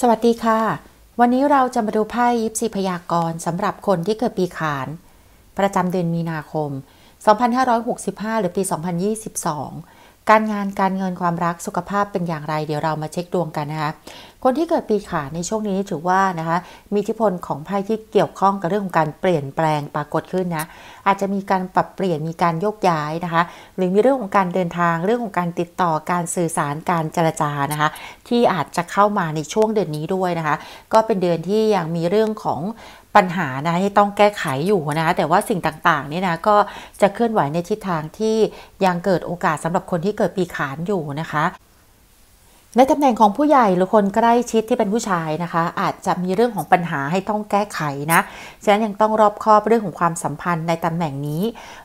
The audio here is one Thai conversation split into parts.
สวัสดีค่ะ วันนี้เราจะมาดูไพ่ยิปซีพยากรณ์สำหรับคนที่เกิดปีขานประจำเดือนมีนาคม 2565 หรือปี 2022 การงานการเงินความรักสุขภาพเป็นอย่างไรเดี๋ยวเรามาเช็คดวงกันนะคะคนที่เกิดปีขาในช่วงนี้ถือว่านะคะ มีอิทธิพลของไพ่ที่เกี่ยวข้องกับเรื่องของการเปลี่ยนแปลงปรากฏขึ้นนะอาจจะมีการปรับเปลี่ยนมีการโยกย้ายนะคะ หรือมีเรื่องของการเดินทางเรื่องของการติดต่อการสื่อสารการเจรจานะคะ ที่อาจจะเข้ามาในช่วงเดือนนี้ด้วยนะคะ ก็เป็นเดือนที่ยังมีเรื่องของปัญหานะที่ต้องแก้ไขอยู่นะ แต่ว่าสิ่งต่างๆนี่นะก็จะเคลื่อนไหวในทิศทางที่ยังเกิดโอกาสสำหรับคนที่เกิดปีขานอยู่นะคะในตำแหน่งของผู้ใหญ่หรือคนใกล้ชิดที่เป็นผู้ชายนะคะ อาจจะมีเรื่องของปัญหาให้ต้องแก้ไขนะฉะนั้นยังต้องรอบคอบเรื่องของความสัมพันธ์ในตำแหน่งนี้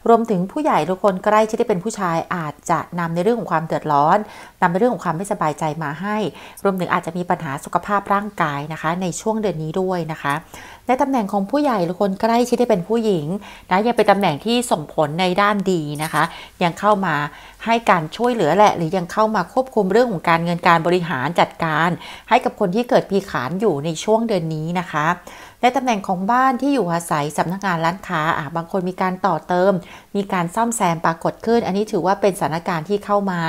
รวมถึงผู้ใหญ่หรือคนใกล้ชิดที่เป็นผู้ชาย อาจจะนำในเรื่องของความเดือดร้อน นำในเรื่องของความไม่สบายใจมาให้ รวมถึงอาจจะมีปัญหาสุขภาพร่างกายนะคะ ในช่วงเดือนนี้ด้วยนะคะในตำแหน่งของผู้ใหญ่หรือคนใกล้ชิดที่เป็นผู้หญิงนะยังเป็นตำแหน่งที่ส่งผลในด้านดีนะคะ ยังเข้ามาให้การช่วยเหลือแหละหรือยังเข้ามาควบคุมเรื่องของการเงินการบริหารจัดการ ให้กับคนที่เกิดปีขานอยู่ในช่วงเดือนนี้นะคะในตำแหน่งของบ้านที่อยู่อาศัย สำนักงานร้านค้าอ่ะ บางคนมีการต่อเติม มีการซ่อมแซมปรากฏขึ้น อันนี้ถือว่าเป็นสถานการณ์ที่เข้ามา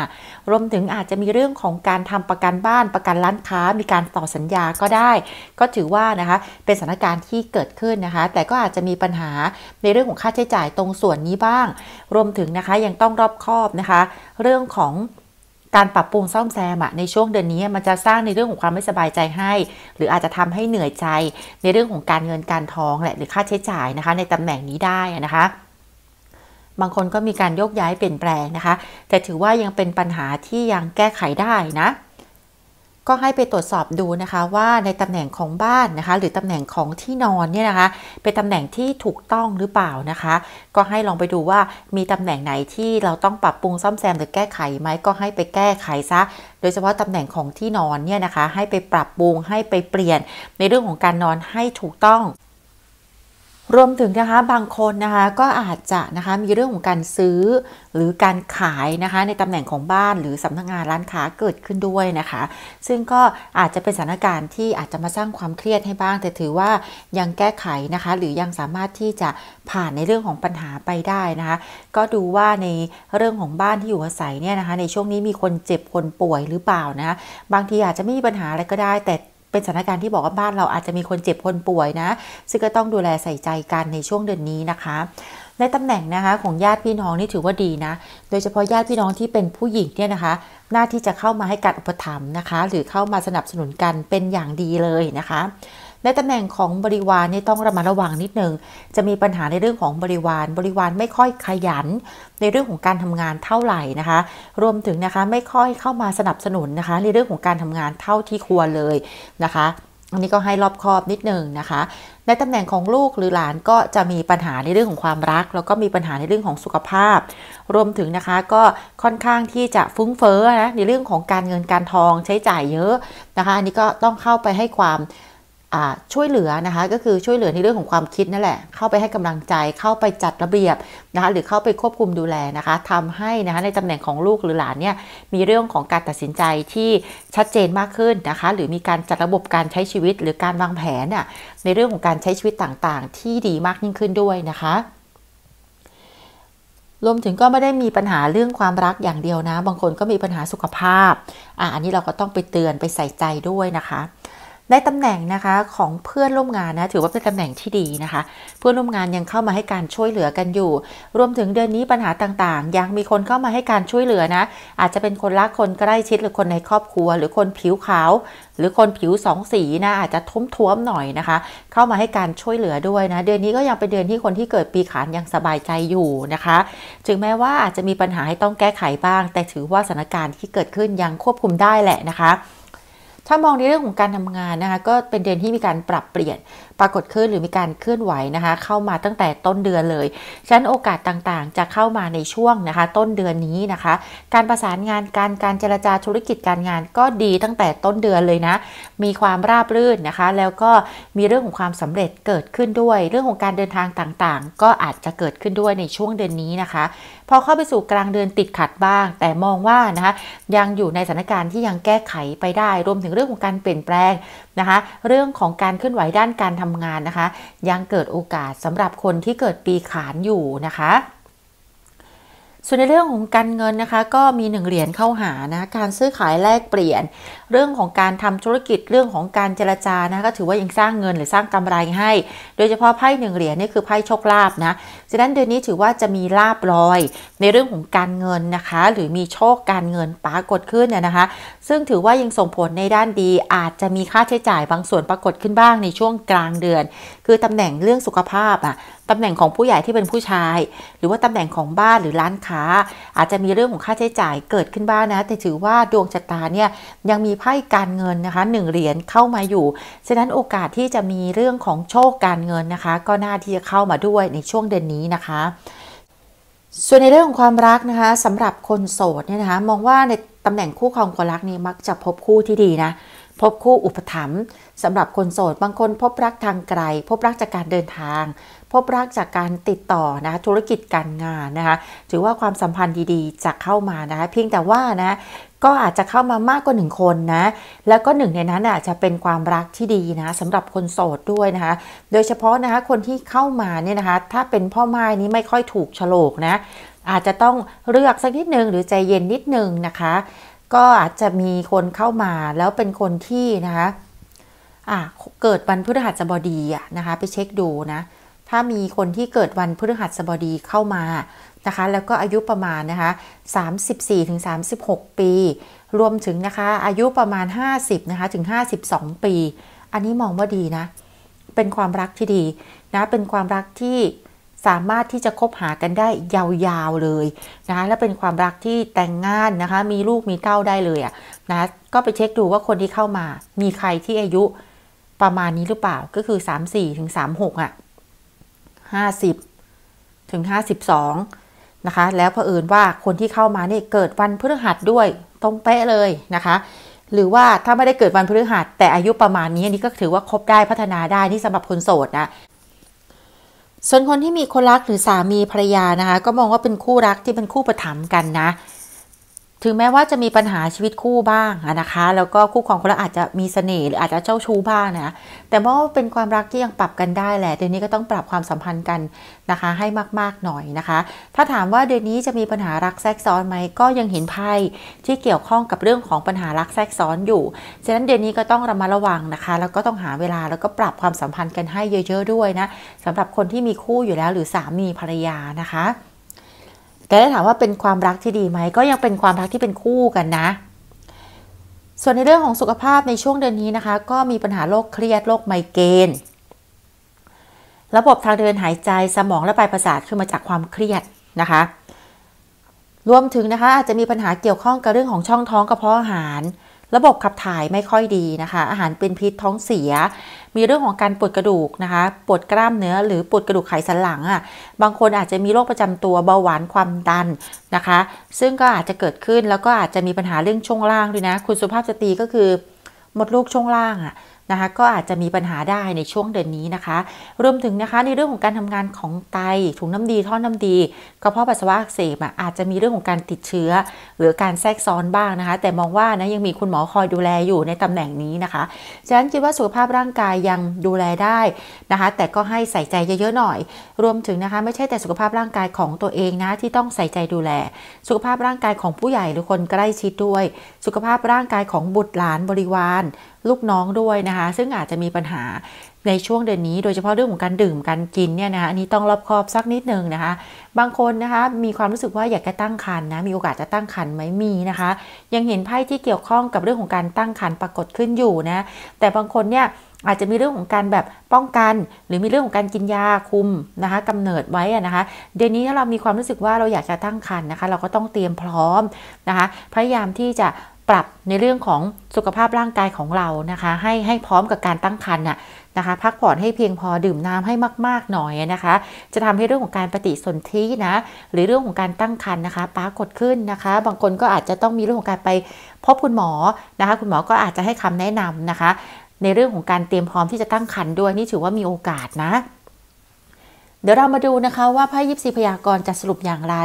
รวมถึงอาจจะมีเรื่องของการทำประกันบ้าน ประกันร้านค้า มีการต่อสัญญาก็ได้ ก็ถือว่านะคะ เป็นสถานการณ์ที่เกิดขึ้นนะคะ แต่ก็อาจจะมีปัญหาในเรื่องของค่าใช้จ่ายตรงส่วนนี้บ้าง รวมถึงนะคะ ยังต้องรอบคอบนะคะ เรื่องของการปรับปรุงซ่อมแซมอะในช่วงเดือนนี้มันจะสร้างในเรื่องของความไม่สบายใจให้ หรืออาจจะทำให้เหนื่อยใจ ในเรื่องของการเงินการทองแหละหรือค่าใช้จ่ายนะคะ ในตำแหน่งนี้ได้นะคะ บางคนก็มีการยกย้ายเปลี่ยนแปลงนะคะ แต่ถือว่ายังเป็นปัญหาที่ยังแก้ไขได้นะก็ให้ไปตรวจสอบดูนะคะว่าในตำแหน่งของบ้านนะคะ หรือตำแหน่งของที่นอนเนี่ยนะคะ เป็นตำแหน่งที่ถูกต้องหรือเปล่านะคะ ก็ให้ลองไปดูว่ามีตำแหน่งไหนที่เราต้องปรับปรุงซ่อมแซม หรือแก้ไขไหมก็ให้ไปแก้ไขซะ โดยเฉพาะตำแหน่งของที่นอนเนี่ยนะคะ ให้ไปปรับปรุงให้ไปเปลี่ยนในเรื่องของการนอนให้ถูกต้องรวมถึงนะคะ บางคนนะคะ ก็อาจจะนะคะ มีเรื่องของการซื้อหรือการขายนะคะ ในตำแหน่งของบ้านหรือสำนักงงานร้านค้าเกิดขึ้นด้วยนะคะ ซึ่งก็อาจจะเป็นสถานการณ์ที่อาจจะมาสร้างความเครียดให้บ้าง แต่ถือว่ายังแก้ไขนะคะ หรือยังสามารถที่จะผ่านในเรื่องของปัญหาไปได้นะคะ ก็ดูว่าในเรื่องของบ้านที่อยู่อาศัยเนี่ยนะคะ ในช่วงนี้มีคนเจ็บคนป่วยหรือเปล่านะะบางทีอาจจะไม่มีปัญหาอะไรก็ได้แต่เป็นสถานการณ์ที่บอกว่าบ้านเราอาจจะมีคนเจ็บคนป่วยนะ ซึ่งก็ต้องดูแลใส่ใจกันในช่วงเดือนนี้นะคะ ในตำแหน่งนะคะของญาติพี่น้องนี่ถือว่าดีนะ โดยเฉพาะญาติพี่น้องที่เป็นผู้หญิงเนี่ยนะคะ หน้าที่จะเข้ามาให้การอุปถัมภ์นะคะ หรือเข้ามาสนับสนุนกันเป็นอย่างดีเลยนะคะในตำแหน่งของบริวารเนี่ยต้องระมัดระวังนิดนึงจะมีปัญหาในเรื่องของบริวาร บริวารไม่ค่อยขยัน ในเรื่องของการทำงานเท่าไหร่นะคะ รวมถึงนะคะไม่ค่อยเข้ามาสนับสนุนนะคะ ในเรื่องของการทำงานเท่าที่ควรเลยนะคะ อันนี้ก็ให้รอบคอบนิดหนึ่งนะคะ ในตำแหน่งของลูกหรือหลานก็จะมีปัญหาในเรื่องของความรักแล้วก็มีปัญหาในเรื่องของสุขภาพ รวมถึงนะคะก็ค่อนข้างที่จะฟุ้งเฟ้อนะในเรื่องของการเงินการทองใช้จ่ายเยอะนะคะ อันนี้ก็ต้องเข้าไปให้ความช่วยเหลือนะคะก็คือช่วยเหลือในเรื่องของความคิดนั่นแหละ เข้าไปให้กำลังใจเข้าไปจัดระเบียบนะคะหรือเข้าไปควบคุมดูแลนะคะทำให้นะคะในตำแหน่งของลูกหรือหลานเนี่ยมีเรื่องของการตัดสินใจที่ชัดเจนมากขึ้นนะคะ หรือมีการจัดระบบการใช้ชีวิต หรือการวางแผนน่ะในเรื่องของการใช้ชีวิตต่างๆ ที่ดีมากยิ่งขึ้นด้วยนะคะ รวมถึงก็ไม่ได้มีปัญหาเรื่องความรักอย่างเดียวนะ บางคนก็มีปัญหาสุขภาพอ่ะอันนี้เราก็ต้องไปเตือนไปใส่ใจด้วยนะคะได้ตำแหน่งนะคะของเพื่อนร่วมงานนะถือว่าเป็นตำแหน่งที่ดีนะคะ เพื่อนร่วมงานยังเข้ามาให้การช่วยเหลือกันอยู่ รวมถึงเดือนนี้ปัญหาต่างๆยังมีคนเข้ามาให้การช่วยเหลือนะ อาจจะเป็นคนรักคนใกล้ชิดหรือคนในครอบครัว หรือคนผิวขาว หรือคนผิวสองสีนะอาจจะทุ้มๆหน่อยนะคะ เข้ามาให้การช่วยเหลือด้วยนะเดือนนี้ก็ยังเป็นเดือนที่คนที่เกิดปีขานยังสบายใจอยู่นะคะถึงแม้ว่าอาจจะมีปัญหาให้ต้องแก้ไขบ้าง แต่ถือว่าสถานการณ์ที่เกิดขึ้นยังควบคุมได้แหละนะคะถ้ามองในเรื่องของการทำงานนะคะก็เป็นเดือนที่มีการปรับเปลี่ยนปรากฏขึ้นหรือมีการเคลื่อนไหวนะคะเข้ามาตั้งแต่ต้นเดือนเลยฉะนั้นโอกาสต่างๆ จะเข้ามาในช่วงนะคะ ต้นเดือนนี้นะคะ การประสานงานการการเจรจาธุรกิจการงานก็ดีตั้งแต่ต้นเดือนเลยนะ มีความราบรื่นนะคะ แล้วก็มีเรื่องของความสำเร็จเกิดขึ้นด้วย เรื่องของการเดินทางต่างๆ ก็อาจจะเกิดขึ้นด้วยในช่วงเดือนนี้นะคะพอเข้าไปสู่กลางเดือนติดขัดบ้าง แต่มองว่านะคะยังอยู่ในสถานการณ์ที่ยังแก้ไขไปได้ รวมถึงเรื่องของการเปลี่ยนแปลงนะคะเรื่องของการเคลื่อนไหวด้านการทำำงานนะคะยังเกิดโอกาสสำหรับคนที่เกิดปีขานอยู่นะคะส่วนในเรื่องของการเงินนะคะก็มีหนึ่งเหรียญเข้าหานะการซื้อขายแลกเปลี่ยน เรื่องของการทำธุรกิจเรื่องของการเจรจานะก็ถือว่ายังสร้างเงินหรือสร้างกำไรให้ โดยเฉพาะไพ่หนึ่งเหรียญนี่คือไพ่โชคลาภนะฉะนั้นเดือนนี้ถือว่าจะมีลาบลอย ในเรื่องของการเงินนะคะ หรือมีโชคการเงินปรากฏขึ้นเนะคะ ซึ่งถือว่ายังส่งผลในด้านดีอาจจะมีค่าใช้จ่ายบางส่วนปรากฏขึ้นบ้างในช่วงกลางเดือน คือตำแหน่งเรื่องสุขภาพอ่ะตำแหน่งของผู้ใหญ่ที่เป็นผู้ชาย หรือว่าตำแหน่งของบ้านหรือร้านค้า อาจจะมีเรื่องของค่าใช้จ่ายเกิดขึ้นบ้างนะ แต่ถือว่าดวงชะตาเนี่ย ยังมีไพ่การเงินนะคะหนึ่งเหรียญเข้ามาอยู่ฉะนั้นโอกาสที่จะมีเรื่องของโชคการเงินนะคะ ก็น่าที่จะเข้ามาด้วยในช่วงเดือนนี้นะคะ ส่วนในเรื่องของความรักนะคะสำหรับคนโสดเนี่ยนะคะ มองว่าในตำแหน่งคู่ครองคนรักนี้มักจะพบคู่ที่ดีนะพบคู่อุปถัมภ์สำหรับคนโสดบางคนพบรักทางไกล พบรักจากการเดินทาง พบรักจากการติดต่อนะธุรกิจการงานนะคะถือว่าความสัมพันธ์ดีๆ จะเข้ามานะ เพียงแต่ว่านะ ก็อาจจะเข้ามามากกว่าหนึ่งคนนะแล้วก็หนึ่งในนั้นอาจจะเป็นความรักที่ดีนะสำหรับคนโสดด้วยนะคะ โดยเฉพาะนะคะคนที่เข้ามาเนี่ยนะคะ ถ้าเป็นพ่อไม้นี้ไม่ค่อยถูกฉลกนะอาจจะต้องเลือกสักนิดนึงหรือใจเย็นนิดนึงนะคะก็อาจจะมีคนเข้ามาแล้วเป็นคนที่นะคะเกิดวันพฤหัสบดีอะนะคะ ไปเช็คดูนะ ถ้ามีคนที่เกิดวันพฤหัสบดีเข้ามานะคะแล้วก็อายุประมาณนะคะ34-36 ปี รวมถึงนะคะอายุประมาณ50นะคะถึง52 ปี อันนี้มองว่าดีนะ เป็นความรักที่ดีนะ เป็นความรักที่สามารถที่จะคบหากันได้ยาวๆเลยนะคะและเป็นความรักที่แต่งงานนะคะ มีลูกมีเต้าได้เลยอ่ะนะก็ไปเช็คดูว่าคนที่เข้ามามีใครที่อายุประมาณนี้หรือเปล่าก็คือ 34ถึงสาหกอ่ะห้าสิบถึงห้าสสิบองนะคะแล้วเผอิญว่าคนที่เข้ามาเนี่ยเกิดวันพฤหัสด้วยตรงเป๊ะเลยนะคะ หรือว่าถ้าไม่ได้เกิดวันพฤหัสแต่อายุประมาณนี้อันนี้ก็ถือว่าคบได้พัฒนาได้นี่สำหรับคนโสดนะส่วนคนที่มีคนรักหรือสามีภรรยานะคะ ก็มองว่าเป็นคู่รักที่เป็นคู่ประถมกันนะถึงแม้ว่าจะมีปัญหาชีวิตคู่บ้างนะคะ แล้วก็คู่ของคนละอาจจะมีสเสน่ห์หรืออาจจะเจ้าชู้บ้างนะแต่ว่าเป็นความรักที่ยังปรับกันได้แหละ เดือนนี้ก็ต้องปรับความสัมพันธ์กันนะคะ ให้มาก ๆหน่อยนะคะ ถ้าถามว่าเดือนนี้จะมีปัญหารักแทรกซ้อนไหม ก็ยังเห็นไพ่ที่เกี่ยวข้องกับเรื่องของปัญหารักแทรกซ้อนอยู่ฉะนั้นเดือนนี้ก็ต้องระมัดระวังนะคะ แล้วก็ต้องหาเวลาแล้วก็ปรับความสัมพันธ์กันให้เยอะๆด้วยนะสำหรับคนที่มีคู่อยู่แล้วหรือสามีภรรยานะคะแต่ถ้าถามว่าเป็นความรักที่ดีไหมก็ยังเป็นความรักที่เป็นคู่กันนะ ส่วนในเรื่องของสุขภาพในช่วงเดือนนี้นะคะก็มีปัญหาโรคเครียดโรคไมเกรนระบบทางเดินหายใจสมองและปลายประสาทคือมาจากความเครียดนะคะ รวมถึงนะคะอาจจะมีปัญหาเกี่ยวข้องกับเรื่องของช่องท้องกระเพาะอาหารระบบขับถ่ายไม่ค่อยดีนะคะ อาหารเป็นพิษท้องเสีย มีเรื่องของการปวดกระดูกนะคะ ปวดกล้ามเนื้อหรือปวดกระดูกไขสันหลังอะ่ะ บางคนอาจจะมีโรคประจำตัวเบาหวานความดันนะคะ ซึ่งก็อาจจะเกิดขึ้นแล้วก็อาจจะมีปัญหาเรื่องช่วงล่างด้วยนะ คุณสุภาพสตรีก็คือหมดลูกช่วงล่างอะ่ะนะคะก็อาจจะมีปัญหาได้ในช่วงเดือนนี้นะคะ รวมถึงนะคะในเรื่องของการทำงานของไตถุงน้ำดีท่อน้ำดีกระเพาะปัสสาวะอักเสบอาจจะมีเรื่องของการติดเชื้อ หรือการแทรกซ้อนบ้างนะคะ แต่มองว่านะยังมีคุณหมอคอยดูแลอยู่ในตำแหน่งนี้นะคะ ฉะนั้นคิดว่าสุขภาพร่างกายยังดูแลได้นะคะ แต่ก็ให้ใส่ใจเยอะๆหน่อย รวมถึงนะคะไม่ใช่แต่สุขภาพร่างกายของตัวเองนะที่ต้องใส่ใจดูแล สุขภาพร่างกายของผู้ใหญ่หรือคนใกล้ชิดด้วย สุขภาพร่างกายของบุตรหลานบริวาร ลูกน้องด้วยนะคะคะซึ่งอาจจะมีปัญหาในช่วงเดือนนี้ โดยเฉพาะเรื่องของการดื่มการกินเนี่ยนะคะอันนี้ต้องรอบคอบสักนิดนึงนะคะ บางคนนะคะมีความรู้สึกว่าอยากจะตั้งครรภ์นนะมีโอกาสจะตั้งครรภ์ไหมมีนะคะยังเห็นไพ่ที่เกี่ยวข้องกับเรื่องของการตั้งครรภ์ปรากฏขึ้นอยู่นะแต่บางคนเนี่ยอาจจะมีเรื่องของการแบบป้องกัน หรือมีเรื่องของการกินยาคุมนะคะกำเนิดไว้นะคะ เดือนนี้ถ้าเรามีความรู้สึกว่าเราอยากจะตั้งครรภ์นนะคะ เราก็ต้องเตรียมพร้อมนะคะ พยายามที่จะปรับในเรื่องของสุขภาพร่างกายของเรานะคะให้ให้พร้อมกับการตั้งครรภ์น่ะนะคะ พักผ่อนให้เพียงพอดื่มน้ำให้มากๆหน่อยนะคะ จะทำให้เรื่องของการปฏิสนธินะหรือเรื่องของการตั้งครรภ์นะคะ ปรากฏขึ้นนะคะ บางคนก็อาจจะต้องมีเรื่องของการไปพบคุณหมอนะคะคุณหมอก็อาจจะให้คำแนะนำนะคะ ในเรื่องของการเตรียมพร้อมที่จะตั้งครรภ์ด้วยนี่ถือว่ามีโอกาสนะ เดี๋ยวเรามาดูนะคะว่าไพ่ยิปซีพยากรณ์จะสรุปอย่างไร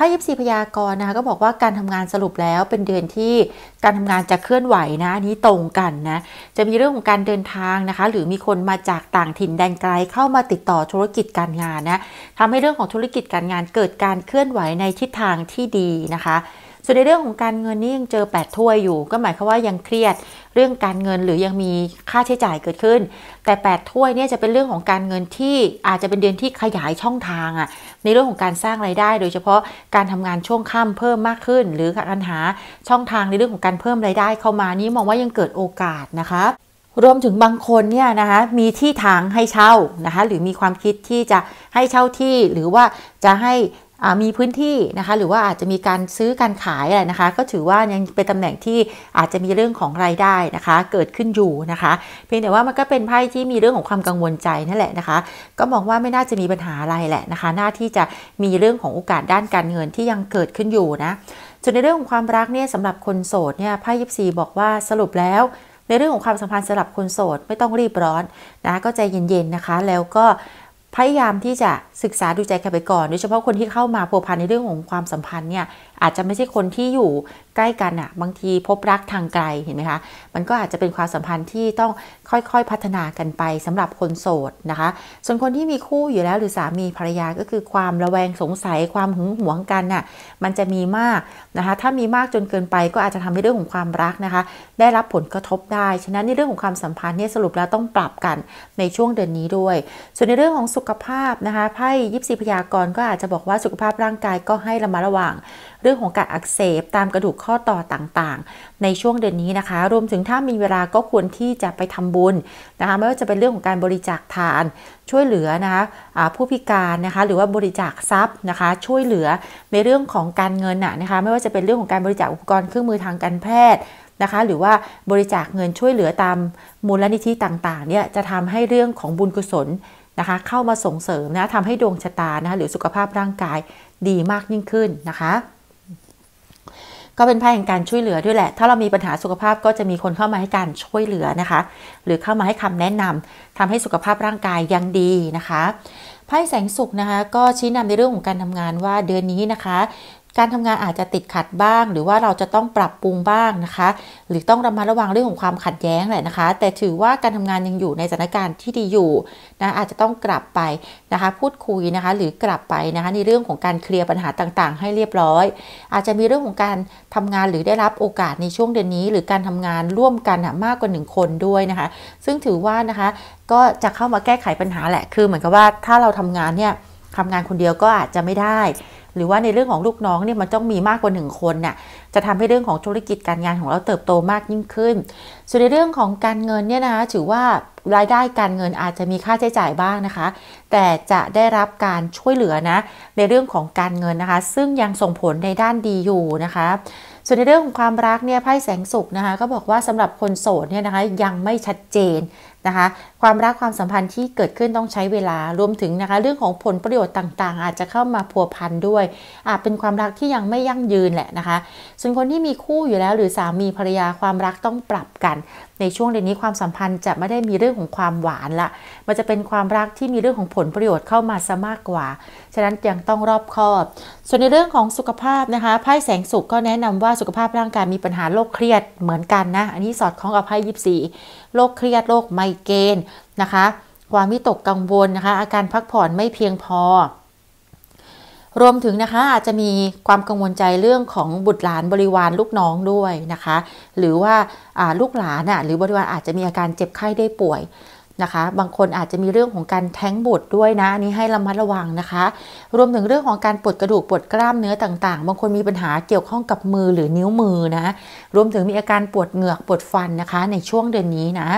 พระยิปซีพยากรณ์นะคะก็บอกว่าการทำงานสรุปแล้วเป็นเดือนที่การทำงานจะเคลื่อนไหวนะนี้ตรงกันนะจะมีเรื่องของการเดินทางนะคะหรือมีคนมาจากต่างถิ่นแดนไกลเข้ามาติดต่อธุรกิจการงานนะทำให้เรื่องของธุรกิจการงานเกิดการเคลื่อนไหวในทิศทางที่ดีนะคะส่วนในเรื่องของการเงินนี่ยังเจอแปดถ้วยอยู่ ก็หมายความว่ายังเครียดเรื่องการเงินหรือยังมีค่าใช้จ่ายเกิดขึ้น แต่แปดถ้วยเนี่ยจะเป็นเรื่องของการเงินที่อาจจะเป็นเดือนที่ขยายช่องทางอะในเรื่องของการสร้างไรายได้ โดยเฉพาะการทำงานช่วงค่ำเพิ่มมากขึ้น หรือการหาช่องทางในเรื่องของการเพิ่มไรายได้เข้ามานี้มองว่ายังเกิดโอกาสนะคะรวมถึงบางคนเนี่ยนะคะมีที่ทางให้เช่านะคะหรือมีความคิดที่จะให้เช่าที่หรือว่าจะให้มีพื้นที่นะคะหรือว่าอาจจะมีการซื้อการขายอะไรนะคะ ก็ถือว่ายังเป็นตำแหน่งที่อาจจะมีเรื่องของรายได้นะคะ เกิดขึ้นอยู่นะคะ เพียงแต่ว่ามันก็เป็นไพ่ที่มีเรื่องของความกังวลใจนั่นแหละนะคะ ก็มองว่าไม่น่าจะมีปัญหาอะไรแหละนะคะน่าที่จะมีเรื่องของโอกาสด้านการเงินที่ยังเกิดขึ้นอยู่นะส่วนในเรื่องของความรักเนี่ยสำหรับคนโสดเนี่ยไพ่ยิปซีบอกว่าสรุปแล้ว ในเรื่องของความสัมพันธ์สำหรับคนโสดไม่ต้องรีบร้อนนะก็ใจเย็นๆนะคะแล้วก็พยายามที่จะศึกษาดูใจกันไปก่อนโดยเฉพาะคนที่เข้ามาผัวพันในเรื่องของความสัมพันธ์เนี่ยอาจจะไม่ใช่คนที่อยู่ใกล้กันอะบางทีพบรักทางไกลเห็นไหมคะมันก็อาจจะเป็นความสัมพันธ์ที่ต้องค่อยๆพัฒนากันไปสำหรับคนโสดนะคะ ส่วนคนที่มีคู่อยู่แล้ว หรือสามีภรรยาก็คือความระแวงสงสัยความหึงหวงกันน่ะมันจะมีมากนะคะ ถ้ามีมากจนเกินไป ก็อาจจะทำให้เรื่องของความรักนะคะ ได้รับผลกระทบได้ฉะนั้นในเรื่องของความสัมพันธ์เนี่ยสรุปแล้วต้องปรับกันในช่วงเดือนนี้ด้วย ส่วนในเรื่องของสุขภาพนะคะไพ่ยิปซีพยากรก็อาจจะบอกว่าสุขภาพร่างกายก็ให้ระมัดระวังเรื่องของการอักเสบตามกระดูกข้อต่อต่างๆ ในช่วงเดือนนี้นะคะ รวมถึงถ้ามีเวลาก็ควรที่จะไปทำบุญนะคะ ไม่ว่าจะเป็นเรื่องของการบริจาคทาน ช่วยเหลือนะคะผู้พิการนะคะ หรือว่าบริจาคทรัพย์นะคะ ช่วยเหลือในเรื่องของการเงินนะคะ ไม่ว่าจะเป็นเรื่องของการบริจาคอุปกรณ์เครื่องมือทางการแพทย์นะคะ หรือว่าบริจาคเงินช่วยเหลือตามมูลนิธิต่าง ๆ เนี่ย จะทำให้เรื่องของบุญกุศลนะคะ เข้ามาส่งเสริมนะทำให้ดวงชะตานะะหรือสุขภาพร่างกายดีมากยิ่งขึ้นนะคะก็เป็นไพ่แห่งการช่วยเหลือด้วยแหละ ถ้าเรามีปัญหาสุขภาพก็จะมีคนเข้ามาให้การช่วยเหลือนะคะ หรือเข้ามาให้คำแนะนำทำให้สุขภาพร่างกายยังดีนะคะ ไพ่แสงสุขนะคะก็ชี้นำในเรื่องของการทำงานว่าเดือนนี้นะคะการทำงานอาจจะติดขัดบ้างหรือว่าเราจะต้องปรับปรุงบ้างนะคะ หรือต้องระมัดระวังเรื่องของความขัดแย้งแหละนะคะ แต่ถือว่าการทำงานยังอยู่ในสถานการณ์ที่ดีอยู่นะอาจจะต้องกลับไปนะคะ พูดคุยนะคะ หรือกลับไปนะคะในเรื่องของการเคลียร์ปัญหาต่างๆ ให้เรียบร้อย อาจจะมีเรื่องของการทำงานหรือได้รับโอกาสในช่วงเดือนนี้ หรือการทำงานร่วมกันมากกว่า1คนด้วยนะคะ ซึ่งถือว่านะคะก็จะเข้ามาแก้ไขปัญหาแหละคือเหมือนกับว่าถ้าเราทำงานเนี่ยทำงานคนเดียวก็อาจจะไม่ได้หรือว่าในเรื่องของลูกน้องเนี่ยมันต้องมีมากกว่า1คนน่ยจะทำให้เรื่องของธุรกิจการงานของเราเติบโตมากยิ่งขึ้น ส่วนในเรื่องของการเงินเนี่ยนะถือว่ารายได้การเงินอาจจะมีค่าใช้จ่ายบ้างนะคะ แต่จะได้รับการช่วยเหลือนะในเรื่องของการเงินนะคะซึ่งยังส่งผลในด้านดีอยู่นะคะ ส่วนในเรื่องของความรักเนี่ยไพ่แสงสุกนะคะก็บอกว่าสำหรับคนโสดเนี่ยนะคะยังไม่ชัดเจนนะคะความรักความสัมพันธ์ที่เกิดขึ้นต้องใช้เวลารวมถึงนะคะเรื่องของผลประโยชน์ต่างๆ อาจจะเข้ามาพัวพันด้วยอาจเป็นความรักที่ยังไม่ยั่งยืนแหละนะคะส่วนคนที่มีคู่อยู่แล้ว หรือสามีภรรยาความรักต้องปรับกัน ในช่วงเดือนนี้ความสัมพันธ์จะไม่ได้มีเรื่องของความหวานละมันจะเป็นความรักที่มีเรื่องของผลประโยชน์เข้ามาซะมากกว่า ฉะนั้นยังต้องรอบคอบ ส่วนในเรื่องของสุขภาพนะคะไพ่แสงสุขก็แนะนำว่าสุขภาพร่างกายมีปัญหาโรคเครียดเหมือนกันนะอันนี้สอดคล้องกับไพ่ยิบสี่โรคเครียดโรคไมเกรนนะคะความวิตกกังวลนะคะ อาการพักผ่อนไม่เพียงพอ รวมถึงนะคะอาจจะมีความกังวลใจเรื่องของบุตรหลานบริวารลูกน้องด้วยนะคะ หรือว่าลูกหลาน่ะหรือบริวารอาจจะมีอาการเจ็บไข้ได้ป่วยนะคะบางคนอาจจะมีเรื่องของการแท้งบุตรด้วยนะนี้ให้ระมัดระวังนะคะ รวมถึงเรื่องของการปวดกระดูกปวดกล้ามเนื้อต่างๆ บางคนมีปัญหาเกี่ยวข้องกับมือหรือนิ้วมือนะรวมถึงมีอาการปวดเหงือกปวดฟันนะคะในช่วงเดือนนี้นะ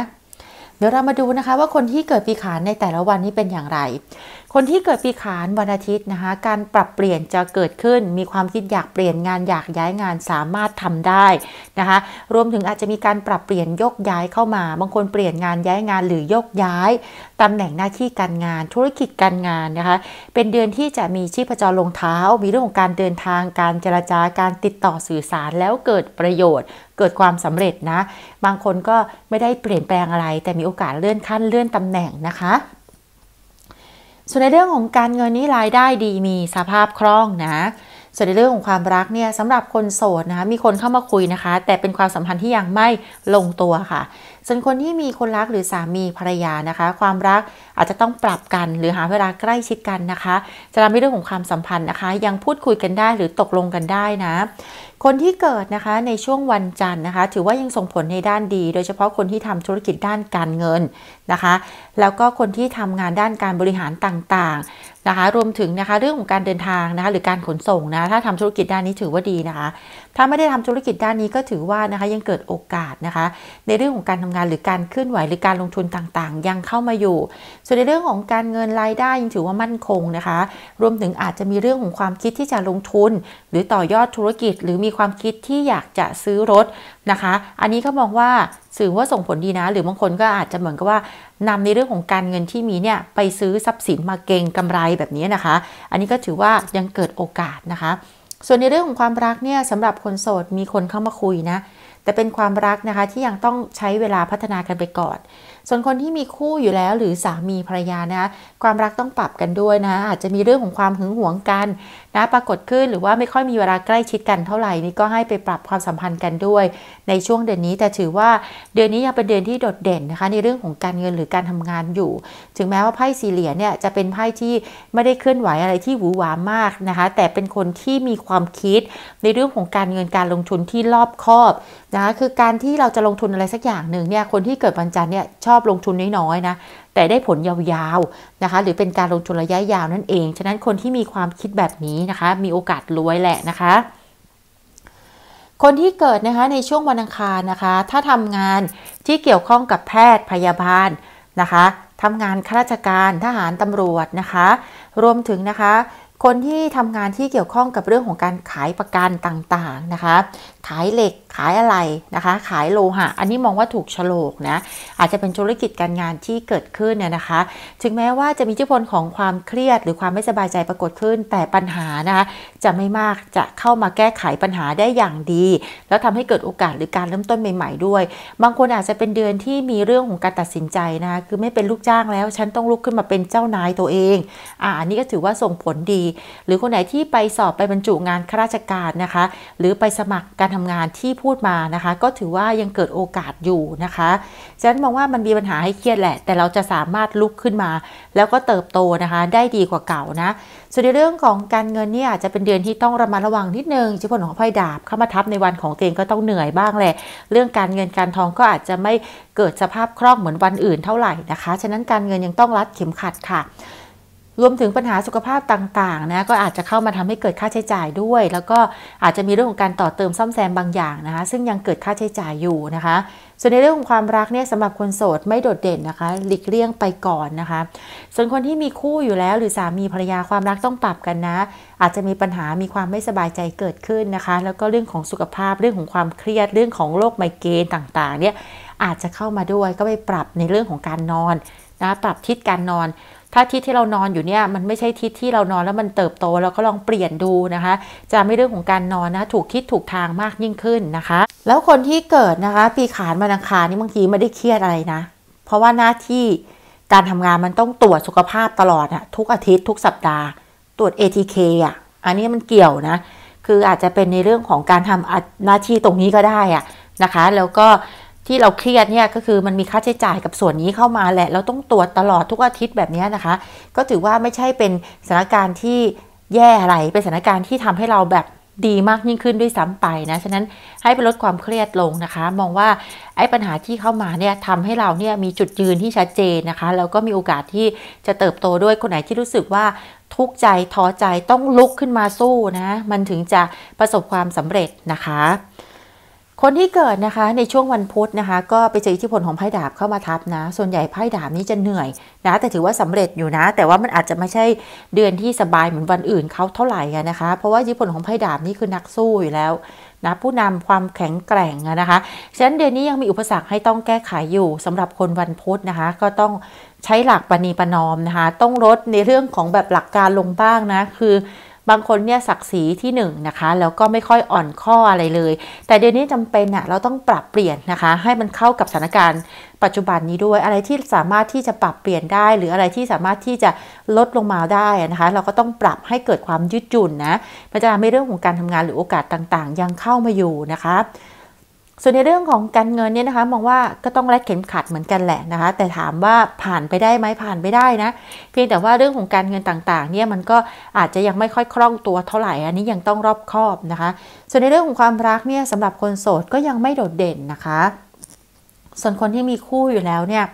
เดี๋ยวเรามาดูนะคะว่าคนที่เกิดปีขานในแต่ละวันนี้เป็นอย่างไรคนที่เกิดปีขานวันอาทิตย์นะคะ การปรับเปลี่ยนจะเกิดขึ้น มีความคิดอยากเปลี่ยนงานอยากย้ายงานสามารถทำได้นะคะ รวมถึงอาจจะมีการปรับเปลี่ยนยกย้ายเข้ามา บางคนเปลี่ยนงานย้ายงาน หรือยกย้าย ตำแหน่งหน้าที่การงานธุรกิจการงานนะคะ เป็นเดือนที่จะมีชีพจรลงเท้ามีเรื่องของการเดินทาง การเจรจาการติดต่อสื่อสารแล้วเกิดประโยชน์ เกิดความสำเร็จนะ บางคนก็ไม่ได้เปลี่ยนแปลงอะไร แต่มีโอกาสเลื่อนขั้นเลื่อนตำแหน่งนะคะส่วนในเรื่องของการเงินนี่รายได้ดีมีสภาพคล่องนะ ส่วนในเรื่องของความรักเนี่ยสำหรับคนโสดนะคะมีคนเข้ามาคุยนะคะ แต่เป็นความสัมพันธ์ที่ยังไม่ลงตัวค่ะ่วนคนที่มีคนรักหรือสามีภรรยานะคะ ความรักอาจจะต้องปรับกันหรือหาเวลาใกล้ชิดกันนะคะจะทำให้เรื่องของความสัมพันธ์นะคะยังพูดคุยกันได้หรือตกลงกันได้นะคนที่เกิดนะคะในช่วงวันจันทร์นะคะถือว่ายังส่งผลในด้านดี โดยเฉพาะคนที่ทำธุรกิจด้านการเงินนะคะแล้วก็คนที่ทำงานด้านการบริหารต่างนะคะรวมถึงนะคะเรื่องของการเดินทางนะคะหรือการขนส่งนะถ้าทำธุรกิจด้านนี้ถือว่าดีนะคะ ถ้าไม่ได้ทำธุรกิจด้านนี้ก็ถือว่านะคะยังเกิดโอกาสนะคะ ในเรื่องของการทำงานหรือการเคลื่อนไหวหรือการลงทุนต่างๆ ยังเข้ามาอยู่ส่วนในเรื่องของการเงินรายได้ยังถือว่ามั่นคงนะคะ รวมถึงอาจจะมีเรื่องของความคิดที่จะลงทุนหรือต่อยอดธุรกิจ หรือมีความคิดที่อยากจะซื้อรถนะคะ อันนี้ก็มองว่าสื่อว่าส่งผลดีนะหรือบางคนก็อาจจะเหมือนกับว่านำในเรื่องของการเงินที่มีเนี่ย ไปซื้อทรัพย์สินมาเก่งกำไรแบบนี้นะคะ อันนี้ก็ถือว่ายังเกิดโอกาสนะคะ ส่วนในเรื่องของความรักเนี่ยสำหรับคนโสดมีคนเข้ามาคุยนะ แต่เป็นความรักนะคะที่ยังต้องใช้เวลาพัฒนากันไปก่อนส่วนคนที่มีคู่อยู่แล้วหรือสามีภรรยานะคะความรักต้องปรับกันด้วยนะ อาจจะมีเรื่องของความหึงหวงกันนะปรากฏขึ้นหรือว่าไม่ค่อยมีเวลาใกล้ชิดกันเท่าไหร่นี่ก็ให้ไปปรับความสัมพันธ์กันด้วย ในช่วงเดือนนี้ แต่ถือว่าเดือนนี้ยังเป็นเดือนที่โดดเด่นนะคะในเรื่องของการเงินหรือการทำงานอยู่ ถึงแม้ว่าไพ่สี่เหลี่ยมเนี่ยจะเป็นไพ่ที่ไม่ได้เคลื่อนไหวอะไรที่หวือหวามากนะคะ แต่เป็นคนที่มีความคิดในเรื่องของการเงินการลงทุนที่รอบคอบนะคือการที่เราจะลงทุนอะไรสักอย่างหนึ่งเนี่ยคนที่เกิดวันจันทร์เนี่ยชอบลงทุนน้อยๆ นะ แต่ได้ผลยาวๆ นะคะ หรือเป็นการลงทุนระยะยาวนั่นเอง ฉะนั้นคนที่มีความคิดแบบนี้นะคะ มีโอกาสรวยแหละนะคะ คนที่เกิดนะคะในช่วงวันอังคารนะคะ ถ้าทำงานที่เกี่ยวข้องกับแพทย์พยาบาลนะคะทำงานข้าราชการทหารตำรวจนะคะ รวมถึงนะคะ คนที่ทำงานที่เกี่ยวข้องกับเรื่องของการขายประกันต่างๆ นะคะขายเหล็กขายอะไรนะคะขายโลหะอันนี้มองว่าถูกฉลกนะ อาจจะเป็นธุรกิจการงานที่เกิดขึ้นเนี่ยนะคะ ถึงแม้ว่าจะมีอิทธิพลของความเครียดหรือความไม่สบายใจปรากฏขึ้นแต่ปัญหานะคะ จะไม่มากจะเข้ามาแก้ไขปัญหาได้อย่างดี แล้วทำให้เกิดโอกาสหรือการเริ่มต้นใหม่ๆด้วย บางคนอาจจะเป็นเดือนที่มีเรื่องของการตัดสินใจนะคือไม่เป็นลูกจ้างแล้ว ฉันต้องลุกขึ้นมาเป็นเจ้านายตัวเองอ่าอันนี้ก็ถือว่าส่งผลดี หรือคนไหนที่ไปสอบไปบรรจุงานข้าราชการนะคะ หรือไปสมัครกันการทำงานที่พูดมานะคะ ก็ถือว่ายังเกิดโอกาสอยู่นะคะฉะนั้นมองว่ามันมีปัญหาให้เครียดแหละ แต่เราจะสามารถลุกขึ้นมา แล้วก็เติบโตนะคะ ได้ดีกว่าเก่านะ ส่วนในเรื่องของการเงินเนี่ยอาจจะเป็นเดือนที่ต้องระมัดระวังนิดนึงชิพลของไพ่ดาบเข้ามาทับในวันของเตียงก็ต้องเหนื่อยบ้างแหละ เรื่องการเงินการทองก็อาจจะไม่เกิดสภาพคล่องเหมือนวันอื่นเท่าไหร่นะคะ ฉะนั้นการเงินยังต้องรัดเข็มขัดค่ะรวมถึงปัญหาสุขภาพต่างๆนะก็อาจจะเข้ามาทำให้เกิดค่าใช้จ่ายด้วย แล้วก็อาจจะมีเรื่องของการต่อเติมซ่อมแซมบางอย่างนะคะ ซึ่งยังเกิดค่าใช้จ่ายอยู่นะคะ ส่วนในเรื่องของความรักเนี่ยสำหรับคนโสดไม่โดดเด่นนะคะหลีกเลี่ยงไปก่อนนะคะ ส่วนคนที่มีคู่อยู่แล้ว หรือสามีภรรยาความรักต้องปรับกันนะ อาจจะมีปัญหามีความไม่สบายใจเกิดขึ้นนะคะแล้วก็เรื่องของสุขภาพเรื่องของความเครียดเรื่องของโรคไมเกรนต่างๆเนี่ยอาจจะเข้ามาด้วยก็ไปปรับในเรื่องของการนอนนะปรับทิศการนอนถ้าทิศที่เรานอนอยู่เนี่ยมันไม่ใช่ทิศที่เรานอนแล้วมันเติบโตเราก็ลองเปลี่ยนดูนะคะ จะไม่เรื่องของการนอนนะถูกทิศถูกทางมากยิ่งขึ้นนะคะ แล้วคนที่เกิดนะคะ ปีขานมานังคารนี่บางทีไม่ได้เครียดอะไรนะ เพราะว่าหน้าที่การทำงานมันต้องตรวจสุขภาพตลอดอะทุกอาทิตย์ทุกสัปดาห์ ตรวจ ATK อ่ะอันนี้มันเกี่ยวนะ คืออาจจะเป็นในเรื่องของการทำหน้าที่ตรงนี้ก็ได้อะนะคะ แล้วก็ที่เราเครียดเนี่ยก็คือมันมีค่าใช้จ่ายกับส่วนนี้เข้ามาแหละ เราต้องตรวจตลอดทุกอาทิตย์แบบนี้นะคะ ก็ถือว่าไม่ใช่เป็นสถานการณ์ที่แย่อะไรเป็นสถานการณ์ที่ทำให้เราแบบดีมากยิ่งขึ้นด้วยซ้ำไปนะฉะนั้นให้ไปลดความเครียดลงนะคะ มองว่าไอ้ปัญหาที่เข้ามาเนี่ยทำให้เราเนี่ยมีจุดยืนที่ชัดเจนนะคะแล้วก็มีโอกาสที่จะเติบโตด้วยคนไหนที่รู้สึกว่าทุกข์ใจท้อใจต้องลุกขึ้นมาสู้นะ มันถึงจะประสบความสำเร็จนะคะคนที่เกิดนะคะในช่วงวันพุธนะคะก็ไปเจออิทธิพลของไพ่ดาบเข้ามาทับนะ ส่วนใหญ่ไพ่ดาบนี้จะเหนื่อยนะ แต่ถือว่าสำเร็จอยู่นะ แต่ว่ามันอาจจะไม่ใช่เดือนที่สบายเหมือนวันอื่นเขาเท่าไหร่นะคะเพราะว่าอิทธิพลของไพ่ดาบนี่คือนักสู้อยู่แล้วนะ ผู้นำความแข็งแกร่งนะคะฉะนั้นเดือนนี้ยังมีอุปสรรคให้ต้องแก้ไขอยู่ สำหรับคนวันพุธนะคะ ก็ต้องใช้หลักปณีปนอมนะคะ ต้องลดในเรื่องของแบบหลักการลงบ้างนะ คือบางคนเนี่ยศักดิ์ศรีที่1นนะคะ แล้วก็ไม่ค่อยอ่อนข้ออะไรเลย แต่เดี๋ยวนี้จำเป็นอะเราต้องปรับเปลี่ยนนะคะ ให้มันเข้ากับสถานการณ์ปัจจุบันนี้ด้วยอะไรที่สามารถที่จะปรับเปลี่ยนได้หรืออะไรที่สามารถที่จะลดลงมาได้นะคะ เราก็ต้องปรับให้เกิดความยืดหยุ่นนะมันจะทำให้เรื่องของการทำงานหรือโอกาสต่างๆ ยังเข้ามาอยู่นะคะส่วนในเรื่องของการเงินเนี่ยนะคะมองว่าก็ต้องรัดเข็มขัดเหมือนกันแหละนะคะ แต่ถามว่าผ่านไปได้ไหมผ่านไปได้นะ เพียงแต่ว่าเรื่องของการเงินต่าง ๆ เนี่ย มันก็อาจจะยังไม่ค่อยคล่องตัวเท่าไหร่ อันนี้ยังต้องรอบคอบนะคะ ส่วนในเรื่องของความรักเนี่ยสำหรับคนโสดก็ยังไม่โดดเด่นนะคะ ส่วนคนที่มีคู่อยู่แล้วเนี่ย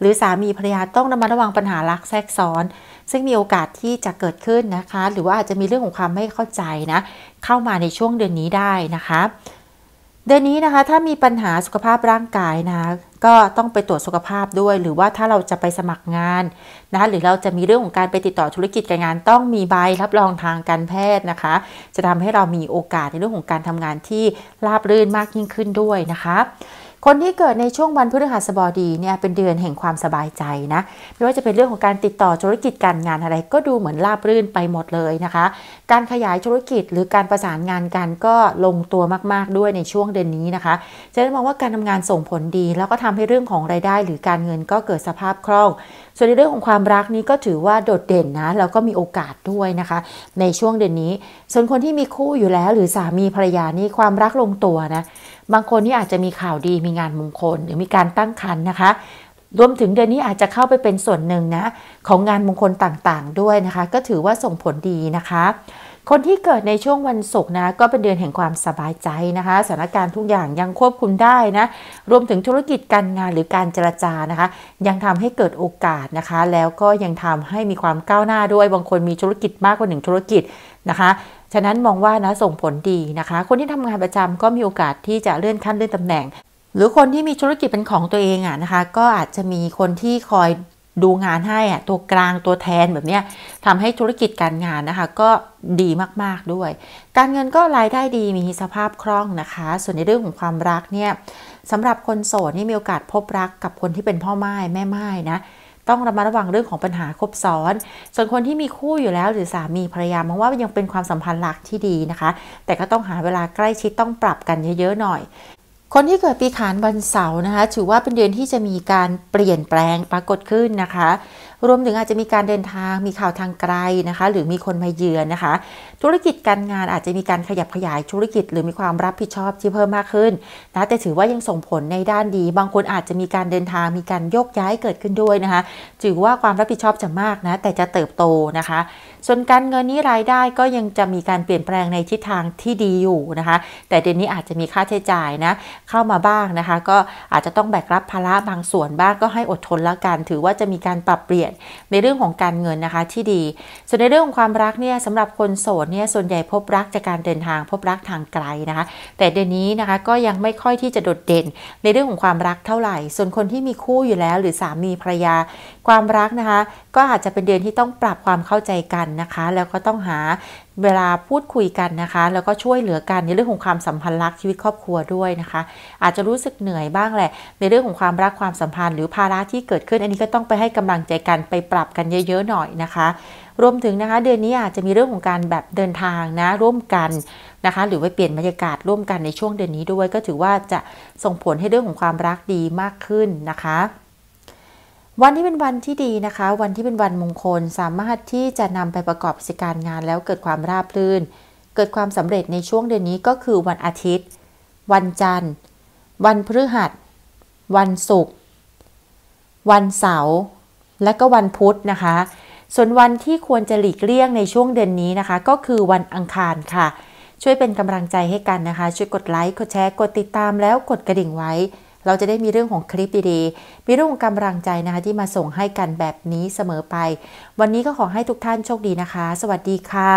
หรือสามีภรรยาต้องระมัดระวังปัญหารักแทรกซ้อน ซึ่งมีโอกาสที่จะเกิดขึ้นนะคะ หรือว่าอาจจะมีเรื่องของความไม่เข้าใจนะเข้ามาในช่วงเดือนนี้ได้นะคะเดือนนี้นะคะ ถ้ามีปัญหาสุขภาพร่างกายนะคะก็ต้องไปตรวจสุขภาพด้วย หรือว่าถ้าเราจะไปสมัครงานนะคะหรือเราจะมีเรื่องของการไปติดต่อธุรกิจการงาน ต้องมีใบรับรองทางการแพทย์นะคะ จะทำให้เรามีโอกาสในเรื่องของการทำงานที่ราบรื่นมากยิ่งขึ้นด้วยนะคะคนที่เกิดในช่วงวันพฤหัสบดีเนี่ยเป็นเดือนแห่งความสบายใจนะไม่ว่าจะเป็นเรื่องของการติดต่อธุรกิจการงานอะไรก็ดูเหมือนราบรื่นไปหมดเลยนะคะ การขยายธุรกิจหรือการประสานงานกันก็ลงตัวมาก ๆด้วยในช่วงเดือนนี้นะคะ จะได้มองว่าการทำงานส่งผลดีแล้วก็ทำให้เรื่องของรายได้หรือการเงินก็เกิดสภาพคล่องส่วนในเรื่องของความรักนี้ก็ถือว่าโดดเด่นนะแล้วก็มีโอกาสด้วยนะคะ ในช่วงเดือนนี้ ส่วนคนที่มีคู่อยู่แล้วหรือสามีภรรยานี่ความรักลงตัวนะ บางคนนี่อาจจะมีข่าวดีมีงานมงคล หรือมีการตั้งครรภ์นนะคะ รวมถึงเดือนนี้อาจจะเข้าไปเป็นส่วนหนึ่งนะของงานมงคลต่างๆ ด้วยนะคะก็ถือว่าส่งผลดีนะคะคนที่เกิดในช่วงวันศุกร์นะก็เป็นเดือนแห่งความสบายใจนะคะสถานการณ์ทุกอย่างยังควบคุมได้นะ รวมถึงธุรกิจการงานหรือการเจรจานะคะ ยังทำให้เกิดโอกาสนะคะ แล้วก็ยังทำให้มีความก้าวหน้าด้วยบางคนมีธุรกิจมากกว่าหนึ่งธุรกิจนะคะ ฉะนั้นมองว่านะส่งผลดีนะคะ คนที่ทำงานประจำก็มีโอกาสที่จะเลื่อนขั้นเลื่อนตำแหน่ง หรือคนที่มีธุรกิจเป็นของตัวเองอ่ะนะคะ ก็อาจจะมีคนที่คอยดูงานให้อะตัวกลางตัวแทนแบบนี้ทำให้ธุรกิจการงานนะคะก็ดีมากๆด้วย การเงินก็รายได้ดีมีสภาพคล่องนะคะ ส่วนในเรื่องของความรักเนี่ยสำหรับคนโสดนี่มีโอกาสพบรักกับคนที่เป็นพ่อไม้แม่ไม้นะต้องระมัดระวังเรื่องของปัญหาคบซ้อนส่วนคนที่มีคู่อยู่แล้วหรือสามีภรรยามองว่ายังเป็นความสัมพันธ์หลักที่ดีนะคะ แต่ก็ต้องหาเวลาใกล้ชิดต้องปรับกันเยอะๆหน่อยคนที่เกิดปีขานวันเสาร์นะคะถือว่าเป็นเดือนที่จะมีการเปลี่ยนแปลงปรากฏขึ้นนะคะรวมถึงอาจจะมีการเดินทางมีข่าวทางไกลนะคะหรือมีคนมาเยือนนะคะ ธุรกิจการงานอาจจะมีการขยับขยายธุรกิจ หรือมีความรับผิดชอบที่เพิ่มมากขึ้นนะแต่ถือว่ายังส่งผลในด้านดี บางคนอาจจะมีการเดินทางมีการโยกย้ายเกิดขึ้นด้วยนะคะ ถือว่าความรับผิดชอบจะมากนะ แต่จะเติบโตนะคะ ส่วนการเงินนี้รายได้ก็ยังจะมีการเปลี่ยนแปลงในทิศทางที่ดีอยู่นะคะแต่เดือนนี้อาจจะมีค่าใช้จ่ายนะเข้ามาบ้างนะคะก็อาจจะต้องแบกรับภาระบางส่วนบ้างก็ให้อดทนละกันถือว่าจะมีการปรับเปลี่ยนจในเรื่องของการเงินนะคะที่ดี ส่วนในเรื่องของความรักเนี่ยสำหรับคนโสดเนี่ยส่วนใหญ่พบรักจากการเดินทางพบรักทางไกลนะคะ แต่เดือนนี้นะคะก็ยังไม่ค่อยที่จะโดดเด่นในเรื่องของความรักเท่าไหร่ ส่วนคนที่มีคู่อยู่แล้วหรือสามีภรรยาความรักนะคะก็อาจจะเป็นเดือนที่ต้องปรับความเข้าใจกันนะคะ แล้วก็ต้องหาเวลาพูดคุยกันนะคะแล้วก็ช่วยเหลือกันในเรื่องของความสัมพันธ์รักชีวิตครอบครัวด้วยนะคะ อาจจะรู้สึกเหนื่อยบ้างแหละในเรื่องของความรักความสัมพันธ์ หรือภาระที่เกิดขึ้นอันนี้ก็ต้องไปให้กำลังใจกันไปปรับกันเยอะๆหน่อยนะคะ รวมถึงนะคะเดือนนี้อาจจะมีเรื่องของการแบบเดินทางนะ ร่วมกันนะคะ หรือว่าเปลี่ยนบรรยากาศร่วมกันในช่วงเดือนนี้ด้วยก็ถือว่าจะส่งผลให้เรื่องของความรักดีมากขึ้นนะคะวันที่เป็นวันที่ดีนะคะวันที่เป็นวันมงคลสามารถที่จะนำไปประกอบกิจการงานแล้วเกิดความราบรื่น เกิดความสำเร็จในช่วงเดือนนี้ก็คือวันอาทิตย์ วันจันทร์ วันพฤหัสวันศุกร์วันเสาร์และก็วันพุธนะคะส่วนวันที่ควรจะหลีกเลี่ยงในช่วงเดือนนี้นะคะก็คือวันอังคารค่ะ ช่วยเป็นกำลังใจให้กันนะคะช่วยกดไลค์กดแชร์กดติดตามแล้วกดกระดิ่งไว้เราจะได้มีเรื่องของคลิปดีๆ มีเรื่องของกำลังใจนะคะที่มาส่งให้กันแบบนี้เสมอไป วันนี้ก็ขอให้ทุกท่านโชคดีนะคะ สวัสดีค่ะ